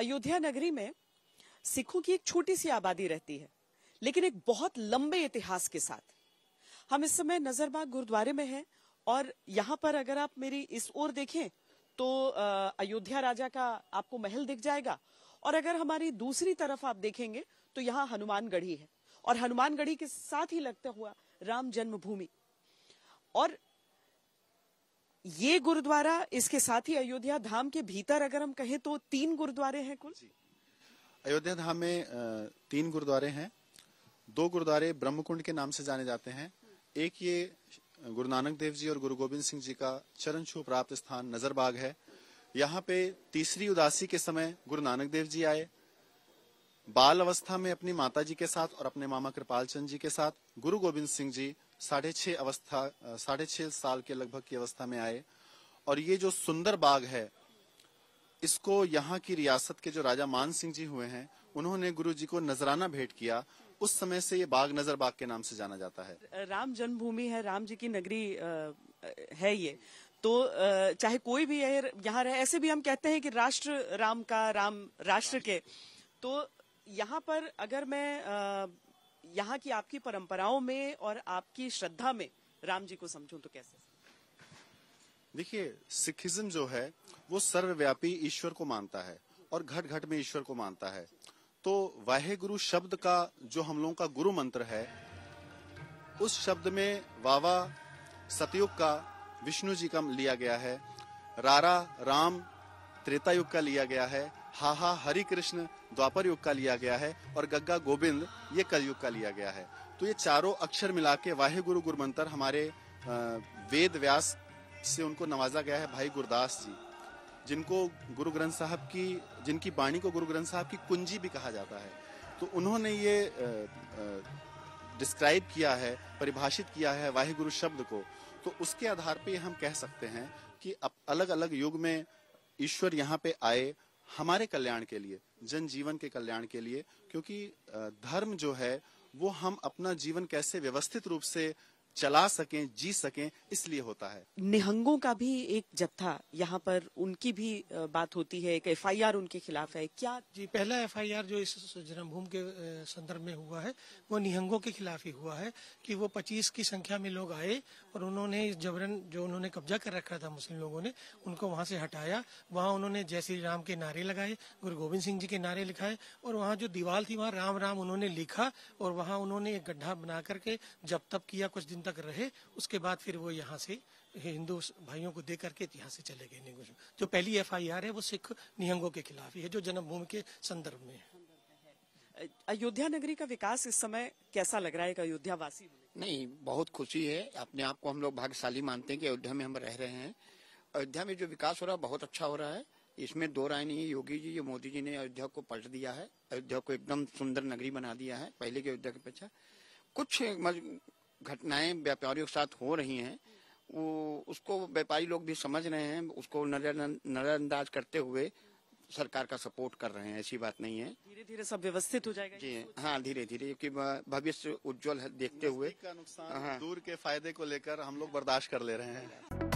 अयोध्या नगरी में सिखों की एक छोटी सी आबादी रहती है लेकिन एक बहुत लंबे इतिहास के साथ हम इस समय नजरबाग गुरुद्वारे में हैं और यहाँ पर अगर आप मेरी इस ओर देखें तो अयोध्या राजा का आपको महल दिख जाएगा और अगर हमारी दूसरी तरफ आप देखेंगे तो यहाँ हनुमानगढ़ी है और हनुमानगढ़ी के साथ ही लगता हुआ राम जन्मभूमि और ये गुरुद्वारा इसके साथ ही अयोध्या धाम के भीतर अगर हम कहें तो तीन गुरुद्वारे हैं कुल अयोध्या धाम में तीन गुरुद्वारे हैं दो गुरुद्वारे ब्रह्मकुंड के नाम से जाने जाते हैं एक ये गुरु नानक देव जी और गुरु गोविंद सिंह जी का चरण छू प्राप्त स्थान नजरबाग है यहाँ पे तीसरी उदासी के समय गुरु नानक देव जी आए बाल अवस्था में अपनी माता जी के साथ और अपने मामा कृपाल चंद जी के साथ गुरु गोविंद सिंह जी साढ़े छ अवस्था साढ़े छह साल के लगभग की अवस्था में आए और ये जो सुंदर बाग है इसको यहाँ की रियासत के जो राजा मान सिंह जी हुए हैं उन्होंने गुरु जी को नजराना भेंट किया उस समय से ये बाग नजर बाग के नाम से जाना जाता है राम जन्मभूमि है राम जी की नगरी है ये तो चाहे कोई भी यहाँ रहे ऐसे भी हम कहते हैं कि राष्ट्र राम का राम राष्ट्र के तो यहाँ पर अगर मैं यहाँ की आपकी परंपराओं में और आपकी श्रद्धा में राम जी को समझूं तो कैसे देखिए सिखिज्म जो है वो सर्वव्यापी ईश्वर को मानता है और घट घट में ईश्वर को मानता है तो वाहे गुरु शब्द का जो हम लोगों का गुरु मंत्र है उस शब्द में वावा सतयुग का विष्णु जी का लिया गया है रारा राम त्रेता युग का लिया गया है हा हा हरि कृष्ण द्वापर युग का लिया गया है और गग्गा गोविंद ये कलयुग का लिया गया है तो ये चारों अक्षर मिला के वाहे गुरु गुरु मंत्र हमारे वेद व्यास से उनको नवाजा गया है भाई गुरदास जी जिनको गुरु ग्रंथ साहब की जिनकी बाणी को गुरु ग्रंथ साहब की कुंजी भी कहा जाता है तो उन्होंने ये डिस्क्राइब किया है परिभाषित किया है वाहे गुरु शब्द को तो उसके आधार पे हम कह सकते हैं कि अलग अलग युग में ईश्वर यहाँ पे आए हमारे कल्याण के लिए जनजीवन के कल्याण के लिए क्योंकि धर्म जो है वो हम अपना जीवन कैसे व्यवस्थित रूप से चला सकें जी सकें इसलिए होता है निहंगों का भी एक जत्था यहाँ पर उनकी भी बात होती है एक एफ उनके खिलाफ है क्या जी पहला एफ जो इस जन्मभूमि के संदर्भ में हुआ है वो निहंगों के खिलाफ ही हुआ है कि वो 25 की संख्या में लोग आए और उन्होंने जबरन जो उन्होंने कब्जा कर रखा था मुस्लिम लोगों ने उनको वहाँ से हटाया वहाँ उन्होंने जय श्री राम के नारे लगाए गुरु गोविंद सिंह जी के नारे लिखाए और वहाँ जो दीवार थी वहाँ राम राम उन्होंने लिखा और वहाँ उन्होंने एक गड्ढा बना करके जब तब किया कुछ दिन तक रहे उसके बाद फिर वो यहाँ से हिंदू भाइयों को दे करके यहाँ से चले गए जो पहली एफआईआर है वो सिख निहंगों के खिलाफ है जो जन्मभूमि के संदर्भ में है अयोध्या नगरी का विकास इस समय कैसा लग रहा है अयोध्या वासी नहीं बहुत खुशी है अपने आप को हम लोग भाग्यशाली मानते हैं कि अयोध्या में हम रह रहे हैं अयोध्या में जो विकास हो रहा है बहुत अच्छा हो रहा है इसमें दो राय नहीं योगी जी मोदी जी ने अयोध्या को पलट दिया है अयोध्या को एकदम सुंदर नगरी बना दिया है पहले के अयोध्या की अपेक्षा कुछ घटनाएं व्यापारियों के साथ हो रही हैं वो उसको व्यापारी लोग भी समझ रहे हैं उसको नजरअंदाज करते हुए सरकार का सपोर्ट कर रहे हैं ऐसी बात नहीं है धीरे धीरे सब व्यवस्थित हो जाएगा जी हाँ धीरे धीरे क्योंकि भविष्य उज्जवल देखते हुए हाँ। दूर के फायदे को लेकर हम लोग बर्दाश्त कर ले रहे हैं